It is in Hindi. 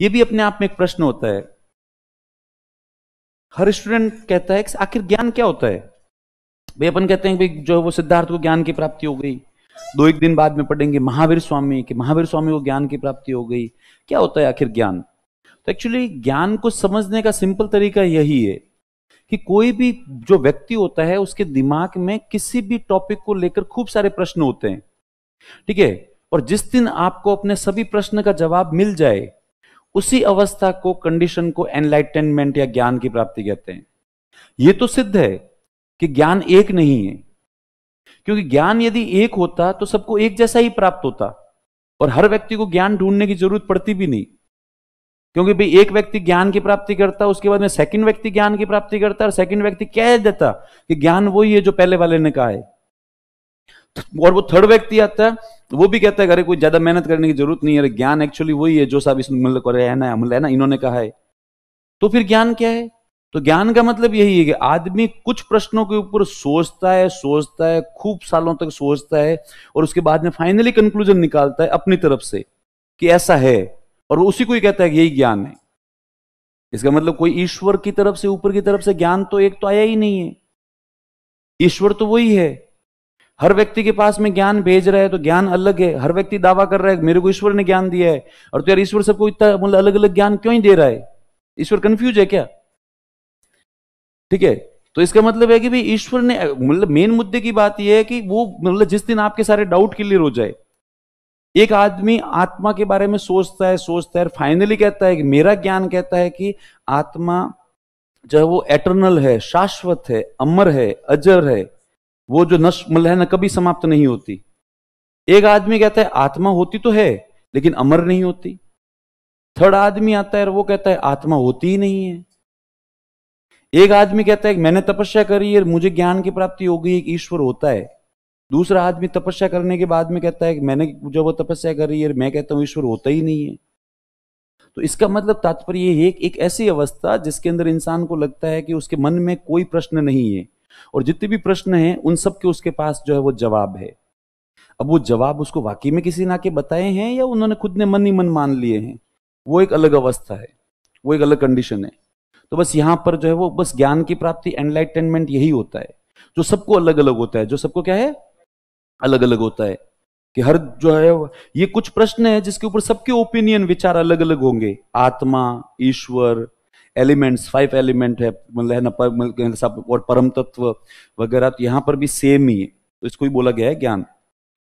ये भी अपने आप में एक प्रश्न होता है हर स्टूडेंट कहता है कि आखिर ज्ञान क्या होता है भाई अपन कहते हैं भाई जो है वो सिद्धार्थ को ज्ञान की प्राप्ति हो गई दो एक दिन बाद में पढ़ेंगे महावीर स्वामी कि महावीर स्वामी को ज्ञान की प्राप्ति हो गई क्या होता है आखिर ज्ञान तो एक्चुअली ज्ञान को समझने का सिंपल तरीका यही है कि कोई भी जो व्यक्ति होता है उसके दिमाग में किसी भी टॉपिक को लेकर खूब सारे प्रश्न होते हैं ठीक है और जिस दिन आपको अपने सभी प्रश्न का जवाब मिल जाए उसी अवस्था को कंडीशन को एनलाइटेनमेंट या ज्ञान की प्राप्ति कहते हैं यह तो सिद्ध है कि ज्ञान एक नहीं है क्योंकि ज्ञान यदि एक होता तो सबको एक जैसा ही प्राप्त होता और हर व्यक्ति को ज्ञान ढूंढने की जरूरत पड़ती भी नहीं क्योंकि भाई एक व्यक्ति ज्ञान की प्राप्ति करता उसके बाद में सेकंड व्यक्ति ज्ञान की प्राप्ति करता और सेकंड व्यक्ति कह देता कि ज्ञान वही है जो पहले वाले ने कहा है और वो थर्ड व्यक्ति आता है तो वो भी कहता है अरे कोई ज्यादा मेहनत करने की जरूरत नहीं है अरे ज्ञान एक्चुअली वही है जो साहब इस मतलब करे है ना है ना इन्होंने कहा है तो फिर ज्ञान क्या है तो ज्ञान का मतलब यही है कि आदमी कुछ प्रश्नों के ऊपर सोचता है सोचता है खूब सालों तक सोचता है और उसके बाद में फाइनली कंक्लूजन निकालता है अपनी तरफ से कि ऐसा है और वो उसी को ही कहता है कि यही ज्ञान है इसका मतलब कोई ईश्वर की तरफ से ऊपर की तरफ से ज्ञान तो एक तो आया ही नहीं है ईश्वर तो वही है हर व्यक्ति के पास में ज्ञान भेज रहा है तो ज्ञान अलग है हर व्यक्ति दावा कर रहा है मेरे को ईश्वर ने ज्ञान दिया है और तो यार ईश्वर सबको इतना मतलब अलग अलग ज्ञान क्यों ही दे रहा है ईश्वर कंफ्यूज है क्या ठीक है तो इसका मतलब है कि भाई ईश्वर ने मतलब मेन मुद्दे की बात यह है कि वो मतलब जिस दिन आपके सारे डाउट क्लियर हो जाए एक आदमी आत्मा के बारे में सोचता है सोचता है फाइनली कहता है कि मेरा ज्ञान कहता है कि आत्मा जो वो एटर्नल है शाश्वत है अमर है अजर है वो जो नष्ट मल मतलब है ना कभी समाप्त नहीं होती एक आदमी कहता है आत्मा होती तो है लेकिन अमर नहीं होती थर्ड आदमी आता है और वो कहता है आत्मा होती ही नहीं है एक आदमी कहता है मैंने तपस्या करी है मुझे ज्ञान की प्राप्ति हो गई ईश्वर होता है दूसरा आदमी तपस्या करने के बाद में कहता है कि मैंने जब वो तपस्या करी है मैं कहता हूं ईश्वर होता ही नहीं है तो इसका मतलब तात्पर्य है एक ऐसी अवस्था जिसके अंदर इंसान को लगता है कि उसके मन में कोई प्रश्न नहीं है और जितने भी प्रश्न हैं उन सब के उसके पास जो है वो जवाब है अब वो जवाब उसको वाकई में किसी ने आके बताए हैं या उन्होंने खुद ने मन ही मन मान लिए हैं वो एक अलग अवस्था है वो एक अलग कंडीशन है तो बस यहां पर जो है वो बस ज्ञान की प्राप्ति एनलाइटेनमेंट यही होता है जो सबको अलग अलग होता है जो सबको क्या है अलग अलग होता है कि हर जो है ये कुछ प्रश्न है जिसके ऊपर सबके ओपिनियन विचार अलग अलग होंगे आत्मा ईश्वर एलिमेंट्स फाइव एलिमेंट है मतलब है ना मतलब सब और परम तत्व वगैरह तो यहाँ पर भी सेम ही है तो इसको भी बोला गया है ज्ञान